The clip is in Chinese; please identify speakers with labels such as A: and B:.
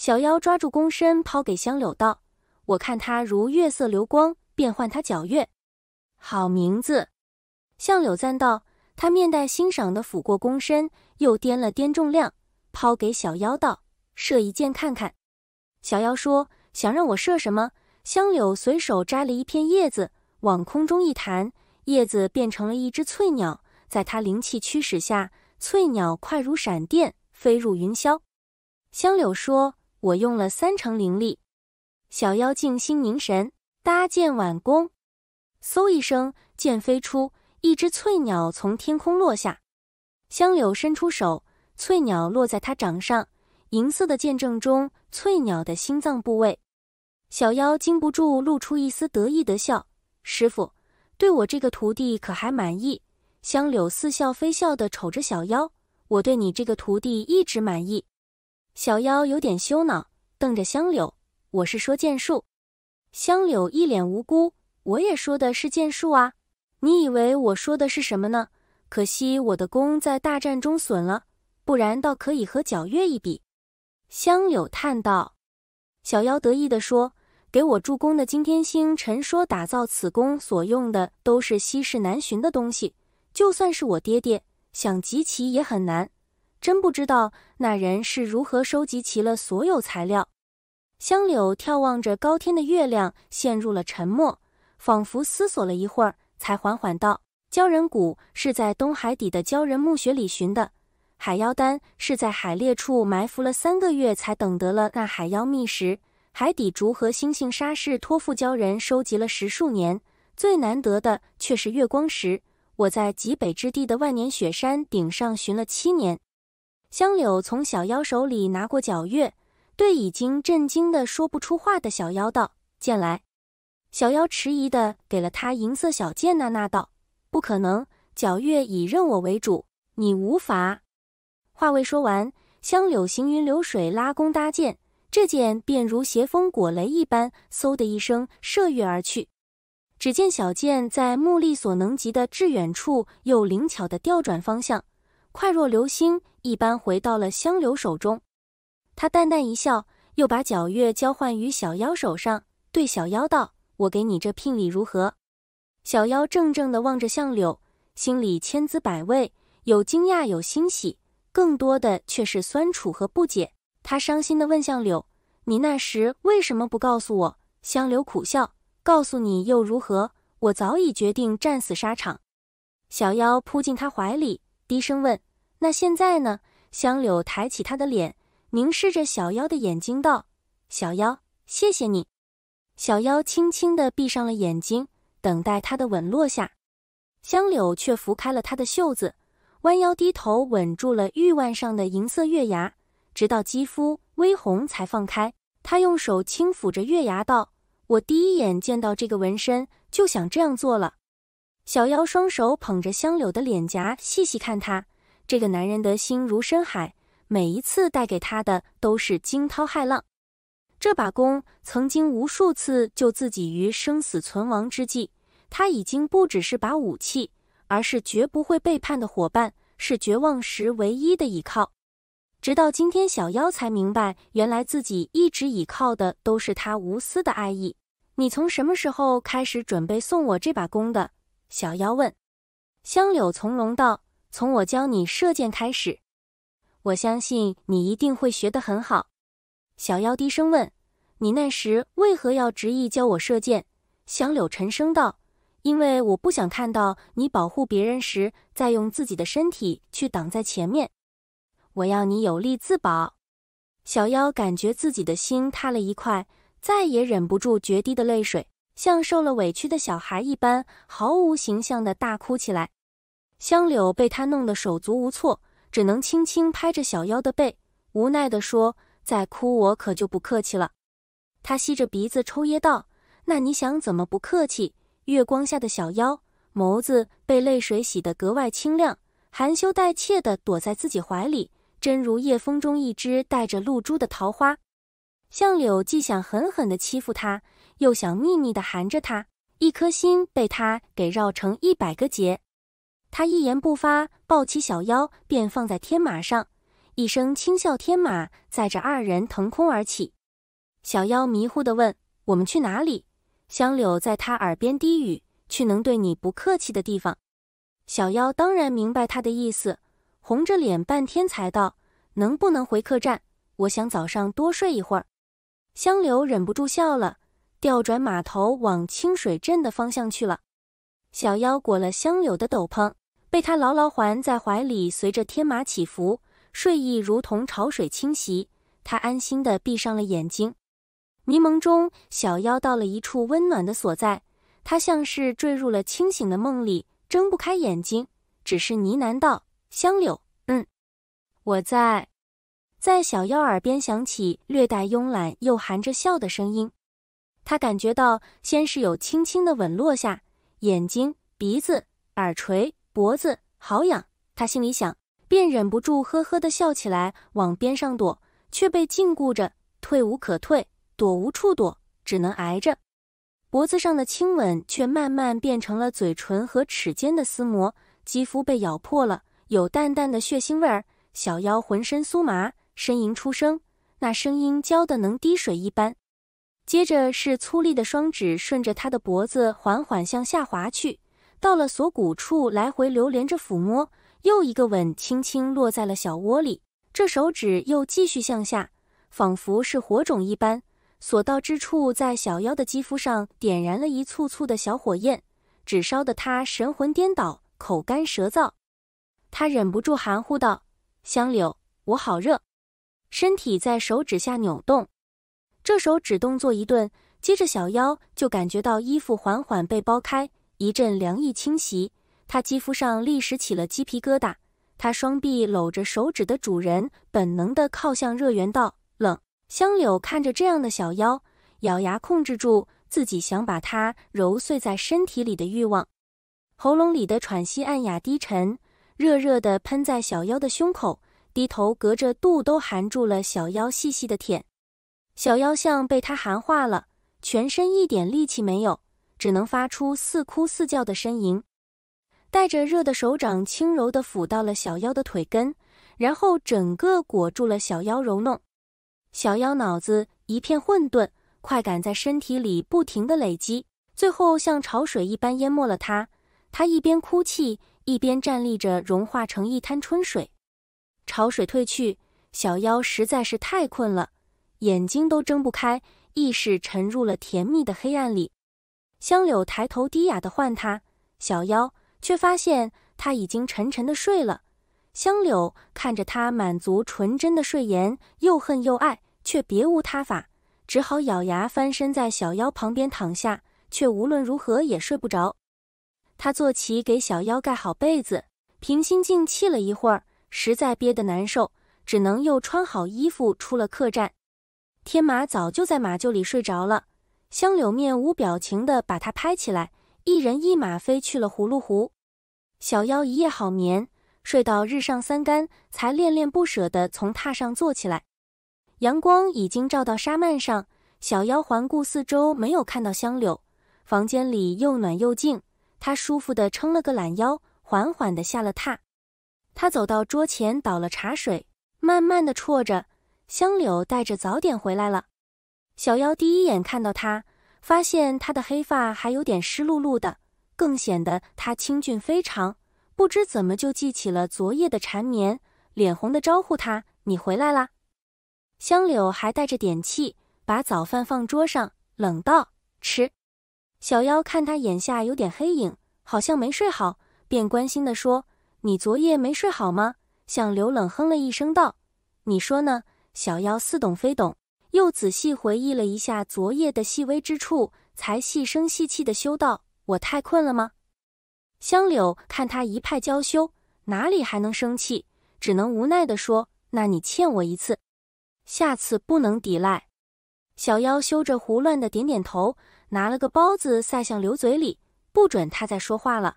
A: 小妖抓住弓身，抛给香柳道：“我看他如月色流光，便唤他皎月，好名字。”香柳赞道：“他面带欣赏的抚过弓身，又掂了掂重量，抛给小妖道：‘射一箭看看。’”小妖说：“想让我射什么？”香柳随手摘了一片叶子，往空中一弹，叶子变成了一只翠鸟，在他灵气驱使下，翠鸟快如闪电，飞入云霄。香柳说。我用了三成灵力，小妖静心凝神，搭箭挽弓，嗖一声，箭飞出，一只翠鸟从天空落下。香柳伸出手，翠鸟落在他掌上，银色的箭正中翠鸟的心脏部位。小妖禁不住露出一丝得意的笑：“师傅，对我这个徒弟可还满意？”香柳似笑非笑的瞅着小妖：“我对你这个徒弟一直满意。”小妖有点羞恼，瞪着香柳：“我是说剑术。”香柳一脸无辜：“我也说的是剑术啊！你以为我说的是什么呢？可惜我的弓在大战中损了，不然倒可以和皎月一比。”香柳叹道。小妖得意地说：“给我助攻的金天星臣说，打造此弓所用的都是稀世难寻的东西，就算是我爹爹想集齐也很难。”真不知道那人是如何收集齐了所有材料。香柳眺望着高天的月亮，陷入了沉默，仿佛思索了一会儿，才缓缓道：“鲛人骨是在东海底的鲛人墓穴里寻的，海妖丹是在海裂处埋伏了三个月才等得了那海妖觅食，海底竹和星星沙是托付鲛人收集了十数年，最难得的却是月光石，我在极北之地的万年雪山顶上寻了七年。”香柳从小妖手里拿过皎月，对已经震惊的说不出话的小妖道：“剑来！”小妖迟疑的给了他银色小剑，娜娜道：“不可能，皎月以认我为主，你无法。”话未说完，香柳行云流水拉弓搭箭，这箭便如邪风裹雷一般，嗖的一声射月而去。只见小箭在目力所能及的至远处，又灵巧的调转方向。快若流星一般回到了香柳手中，他淡淡一笑，又把皎月交换于小妖手上，对小妖道：“我给你这聘礼如何？”小妖怔怔地望着相柳，心里千滋百味，有惊讶，有欣喜，更多的却是酸楚和不解。他伤心地问相柳：“你那时为什么不告诉我？”相柳苦笑：“告诉你又如何？我早已决定战死沙场。”小妖扑进他怀里。低声问：“那现在呢？”香柳抬起他的脸，凝视着小妖的眼睛，道：“小妖，谢谢你。”小妖轻轻地闭上了眼睛，等待他的吻落下。香柳却拂开了他的袖子，弯腰低头吻住了玉腕上的银色月牙，直到肌肤微红才放开。他用手轻抚着月牙，道：“我第一眼见到这个纹身，就想这样做了。”小妖双手捧着香柳的脸颊，细细看他。这个男人的心如深海，每一次带给他的都是惊涛骇浪。这把弓曾经无数次救自己于生死存亡之际，他已经不只是把武器，而是绝不会背叛的伙伴，是绝望时唯一的依靠。直到今天，小妖才明白，原来自己一直依靠的都是他无私的爱意。你从什么时候开始准备送我这把弓的？小妖问：“香柳从容道，从我教你射箭开始，我相信你一定会学得很好。”小妖低声问：“你那时为何要执意教我射箭？”香柳沉声道：“因为我不想看到你保护别人时，再用自己的身体去挡在前面。我要你有力自保。”小妖感觉自己的心塌了一块，再也忍不住决堤的泪水。像受了委屈的小孩一般，毫无形象地大哭起来。香柳被他弄得手足无措，只能轻轻拍着小妖的背，无奈地说：“再哭，我可就不客气了。”他吸着鼻子抽噎道：“那你想怎么不客气？”月光下的小妖眸子被泪水洗得格外清亮，含羞带怯地躲在自己怀里，真如夜风中一只带着露珠的桃花。相柳既想狠狠地欺负他，又想秘密地含着他，一颗心被他给绕成一百个结。他一言不发，抱起小妖便放在天马上，一声轻笑，天马载着二人腾空而起。小妖迷糊地问：“我们去哪里？”香柳在他耳边低语：“去能对你不客气的地方。”小妖当然明白他的意思，红着脸半天才道：“能不能回客栈？我想早上多睡一会儿。”香柳忍不住笑了，调转马头往清水镇的方向去了。小妖裹了香柳的斗篷，被他牢牢环在怀里，随着天马起伏，睡意如同潮水侵袭，他安心地闭上了眼睛。迷蒙中，小妖到了一处温暖的所在，他像是坠入了清醒的梦里，睁不开眼睛，只是呢喃道：“香柳，嗯，我在。”在小妖耳边响起略带慵懒又含着笑的声音，他感觉到先是有轻轻的吻落下，眼睛、鼻子、耳垂、脖子好痒，他心里想，便忍不住呵呵的笑起来，往边上躲，却被禁锢着，退无可退，躲无处躲，只能挨着。脖子上的亲吻却慢慢变成了嘴唇和齿间的撕磨，肌肤被咬破了，有淡淡的血腥味儿，小妖浑身酥麻。呻吟出声，那声音娇的能滴水一般。接着是粗粝的双指顺着他的脖子缓缓向下滑去，到了锁骨处，来回流连着抚摸。又一个吻轻轻落在了小窝里，这手指又继续向下，仿佛是火种一般，所到之处在小妖的肌肤上点燃了一簇簇的小火焰，只烧得他神魂颠倒，口干舌燥。他忍不住含糊道：“香柳，我好热。”身体在手指下扭动，这手指动作一顿，接着小妖就感觉到衣服缓缓被剥开，一阵凉意侵袭，她肌肤上立时起了鸡皮疙瘩。她双臂搂着手指的主人，本能地靠向热源，道：“冷。”香柳看着这样的小妖，咬牙控制住自己想把它揉碎在身体里的欲望，喉咙里的喘息暗哑低沉，热热的喷在小妖的胸口。低头隔着肚都含住了小妖，细细的舔。小妖像被他含化了，全身一点力气没有，只能发出似哭似叫的呻吟。带着热的手掌轻柔的抚到了小妖的腿根，然后整个裹住了小妖揉弄。小妖脑子一片混沌，快感在身体里不停的累积，最后像潮水一般淹没了他。他一边哭泣，一边站立着，融化成一滩春水。潮水退去，小妖实在是太困了，眼睛都睁不开，意识沉入了甜蜜的黑暗里。香柳抬头低哑地唤他小妖，却发现他已经沉沉地睡了。香柳看着他满足纯真的睡颜，又恨又爱，却别无他法，只好咬牙翻身在小妖旁边躺下，却无论如何也睡不着。他坐起给小妖盖好被子，平心静气了一会儿。实在憋得难受，只能又穿好衣服出了客栈。天马早就在马厩里睡着了，香柳面无表情的把它拍起来，一人一马飞去了葫芦湖。小妖一夜好眠，睡到日上三竿，才恋恋不舍地从榻上坐起来。阳光已经照到沙幔上，小妖环顾四周，没有看到香柳。房间里又暖又静，他舒服地撑了个懒腰，缓缓地下了榻。他走到桌前，倒了茶水，慢慢的啜着。香柳带着早点回来了。小妖第一眼看到他，发现他的黑发还有点湿漉漉的，更显得他清俊非常。不知怎么就记起了昨夜的缠绵，脸红的招呼他：“你回来啦！”香柳还带着点气，把早饭放桌上，冷道：“吃。”小妖看他眼下有点黑影，好像没睡好，便关心的说。你昨夜没睡好吗？向柳冷哼了一声道：“你说呢？”小妖似懂非懂，又仔细回忆了一下昨夜的细微之处，才细声细气的修道：“我太困了吗？”香柳看他一派娇羞，哪里还能生气，只能无奈地说：“那你欠我一次，下次不能抵赖。”小妖羞着胡乱的点点头，拿了个包子塞向刘嘴里，不准他再说话了。